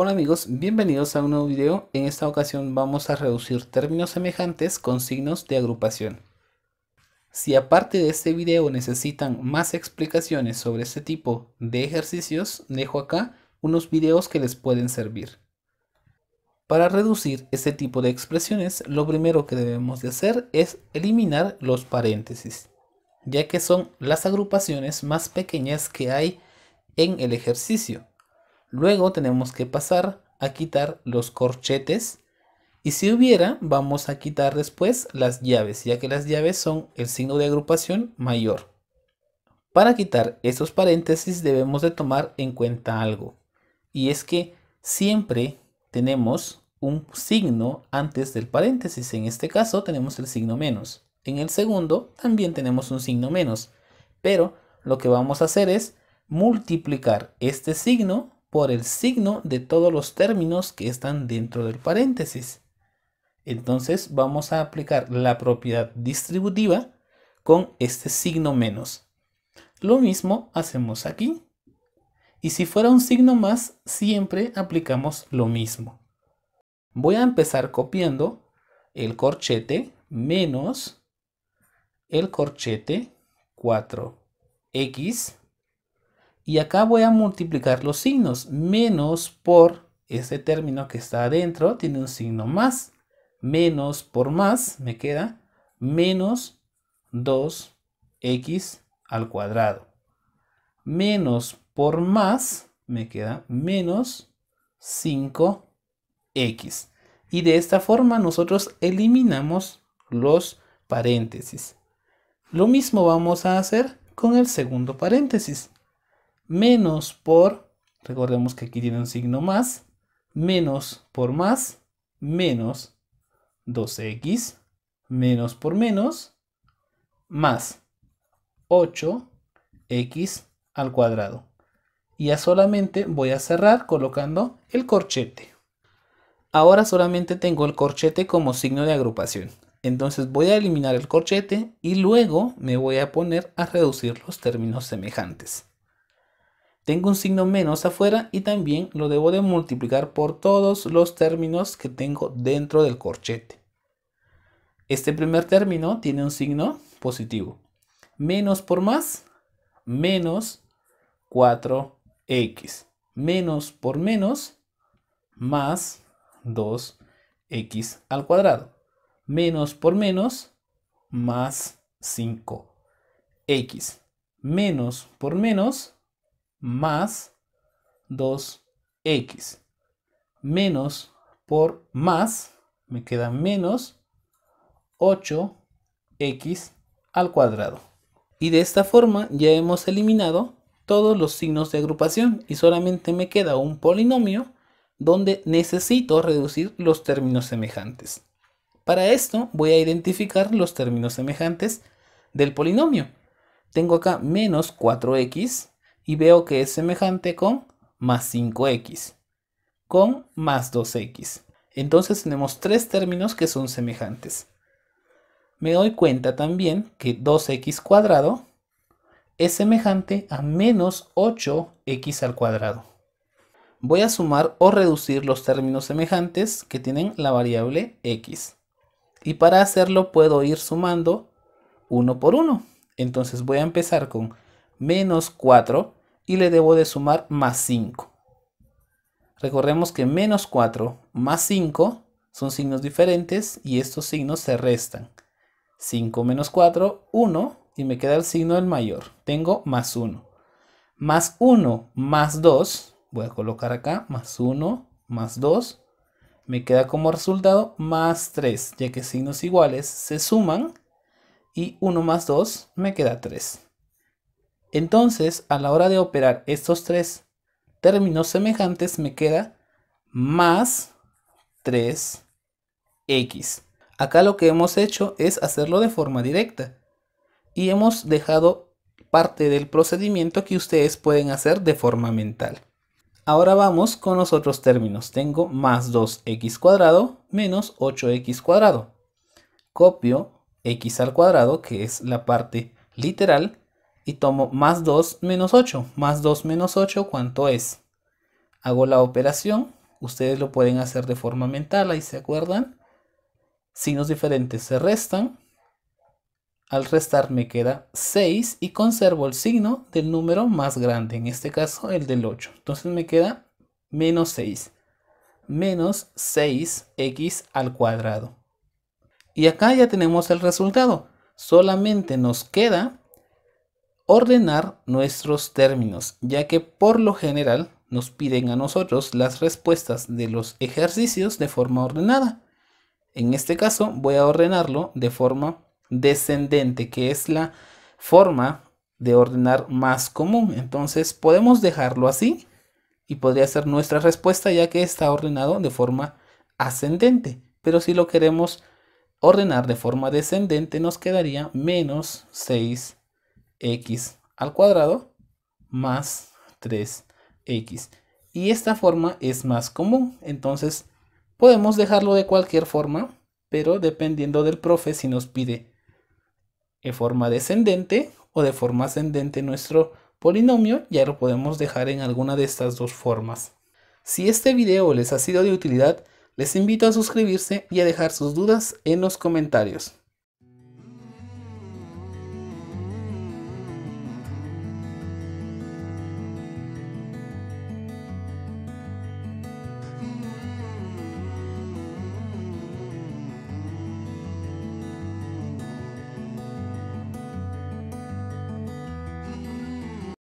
Hola amigos, bienvenidos a un nuevo video. En esta ocasión vamos a reducir términos semejantes con signos de agrupación. Si aparte de este video necesitan más explicaciones sobre este tipo de ejercicios, dejo acá unos videos que les pueden servir. Para reducir este tipo de expresiones, lo primero que debemos de hacer es eliminar los paréntesis, ya que son las agrupaciones más pequeñas que hay en el ejercicio. Luego tenemos que pasar a quitar los corchetes. Y si hubiera, vamos a quitar después las llaves, ya que las llaves son el signo de agrupación mayor. Para quitar estos paréntesis debemos de tomar en cuenta algo. Y es que siempre tenemos un signo antes del paréntesis. En este caso tenemos el signo menos. En el segundo también tenemos un signo menos. Pero lo que vamos a hacer es multiplicar este signo por el signo de todos los términos que están dentro del paréntesis. Entonces vamos a aplicar la propiedad distributiva con este signo menos. Lo mismo hacemos aquí. Y si fuera un signo más, siempre aplicamos lo mismo. Voy a empezar copiando el corchete menos el corchete 4x y acá voy a multiplicar los signos. Menos por ese término que está adentro tiene un signo más. Menos por más me queda menos 2x al cuadrado. Menos por más me queda menos 5x. Y de esta forma nosotros eliminamos los paréntesis. Lo mismo vamos a hacer con el segundo paréntesis menos por, recordemos que aquí tiene un signo más, menos por más, menos 12x, menos por menos, más 8x al cuadrado. Y ya solamente voy a cerrar colocando el corchete. Ahora solamente tengo el corchete como signo de agrupación. Entonces voy a eliminar el corchete y luego me voy a poner a reducir los términos semejantes tengo un signo menos afuera y también lo debo de multiplicar por todos los términos que tengo dentro del corchete. Este primer término tiene un signo positivo. Menos por más, menos 4x. Menos por menos, más 2x al cuadrado. Menos por menos, más 5x. Menos por menos, más 2x menos por más me queda menos 8x al cuadrado. Y de esta forma ya hemos eliminado todos los signos de agrupación y solamente me queda un polinomio donde necesito reducir los términos semejantes. Para esto voy a identificar los términos semejantes del polinomio. Tengo acá menos 4x y veo que es semejante con más 5x, con más 2x. Entonces tenemos tres términos que son semejantes. Me doy cuenta también que 2x cuadrado es semejante a menos 8x al cuadrado. Voy a sumar o reducir los términos semejantes que tienen la variable x. Y para hacerlo puedo ir sumando uno por uno. Entonces voy a empezar con menos 4 y le debo de sumar más 5. Recordemos que menos 4 más 5 son signos diferentes y estos signos se restan. 5 menos 4, 1 y me queda el signo del mayor. Tengo más 1. Más 1 más 2, voy a colocar acá, más 1 más 2. Me queda como resultado más 3, ya que signos iguales se suman y 1 más 2 me queda 3. Entonces, a la hora de operar estos tres términos semejantes, me queda más 3x. Acá lo que hemos hecho es hacerlo de forma directa. Y hemos dejado parte del procedimiento que ustedes pueden hacer de forma mental. Ahora vamos con los otros términos. Tengo más 2x cuadrado menos 8x cuadrado. Copio x al cuadrado, que es la parte literal, y tomo más 2 menos 8. Más 2 menos 8, ¿cuánto es? Hago la operación. Ustedes lo pueden hacer de forma mental, ahí se acuerdan. Signos diferentes se restan. Al restar me queda 6 y conservo el signo del número más grande, en este caso el del 8. Entonces me queda menos 6. Menos 6x al cuadrado. Y acá ya tenemos el resultado. Solamente nos queda ordenar nuestros términos, ya que por lo general nos piden a nosotros las respuestas de los ejercicios de forma ordenada. En este caso voy a ordenarlo de forma descendente, que es la forma de ordenar más común. Entonces podemos dejarlo así y podría ser nuestra respuesta ya que está ordenado de forma ascendente. Pero si lo queremos ordenar de forma descendente nos quedaría menos 6 x al cuadrado más 3x. Y esta forma es más común, entonces podemos dejarlo de cualquier forma, pero dependiendo del profe si nos pide en forma descendente o de forma ascendente nuestro polinomio, ya lo podemos dejar en alguna de estas dos formas. Si este video les ha sido de utilidad, les invito a suscribirse y a dejar sus dudas en los comentarios.